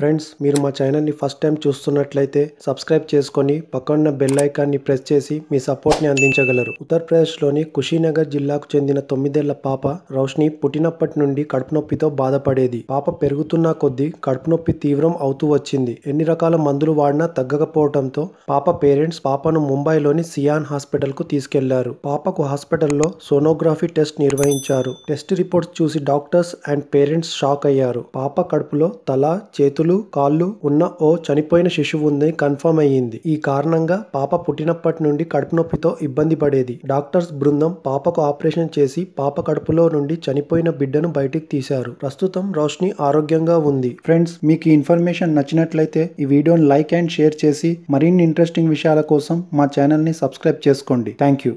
friends మీరు మా ఛానల్ని ఫస్ట్ టైం చూస్తున్నట్లయితే సబ్స్క్రైబ్ చేసుకొని పక్కన్న బెల్ ఐకాన్ని ప్రెస్ చేసి మీ సపోర్ట్ని అందించగలరు ఉత్తరప్రదేశ్లోని కుషీనగర్ జిల్లాకు చెందిన తొమ్మిదేళ్ల పాప రోష్ని పుట్టినప్పటి నుండి కడుపు నొప్పితో బాధపడేది పాప పెరుగుతున్న కొద్దీ కడుపు నొప్పి తీవ్రం అవుతూ వచ్చింది ఎన్ని రకాల మందులు వాడినా తగ్గకపోవడంతో పాప పేరెంట్స్ పాపను ముంబైలోని సియాన్ హాస్పిటల్కు తీసుకెళ్లారు పాపకు హాస్పిటల్లో సోనోగ్రఫీ టెస్ట్ నిర్వహించారు టెస్ట్ రిపోర్ట్స్ చూసి డాక్టర్స్ అండ్ పేరెంట్స్ షాక్ అయ్యారు పాప కడుపులో తల చేతులు చేతులు కాళ్ళు ఉన్న ఓ చనిపోయిన శిశువు ఉందని కన్ఫర్మ్ అయ్యింది ఈ కారణంగా పాప పుట్టినప్పటి నుండి కడుపు నొప్పితో ఇబ్బంది పడేది డాక్టర్స్ బృందం పాపకు ఆపరేషన్ చేసి పాప కడుపులో నుండి చనిపోయిన బిడ్డను బయటికి తీశారు ప్రస్తుతం రోష్ని ఆరోగ్యంగా ఉంది ఫ్రెండ్స్ మీకు ఇన్ఫర్మేషన్ నచ్చినట్లయితే ఈ వీడియోని లైక్ అండ్ షేర్ చేసి మరిన్ని ఇంట్రెస్టింగ్ విషయాల కోసం మా ఛానల్ని సబ్స్క్రైబ్ చేసుకోండి థ్యాంక్ యూ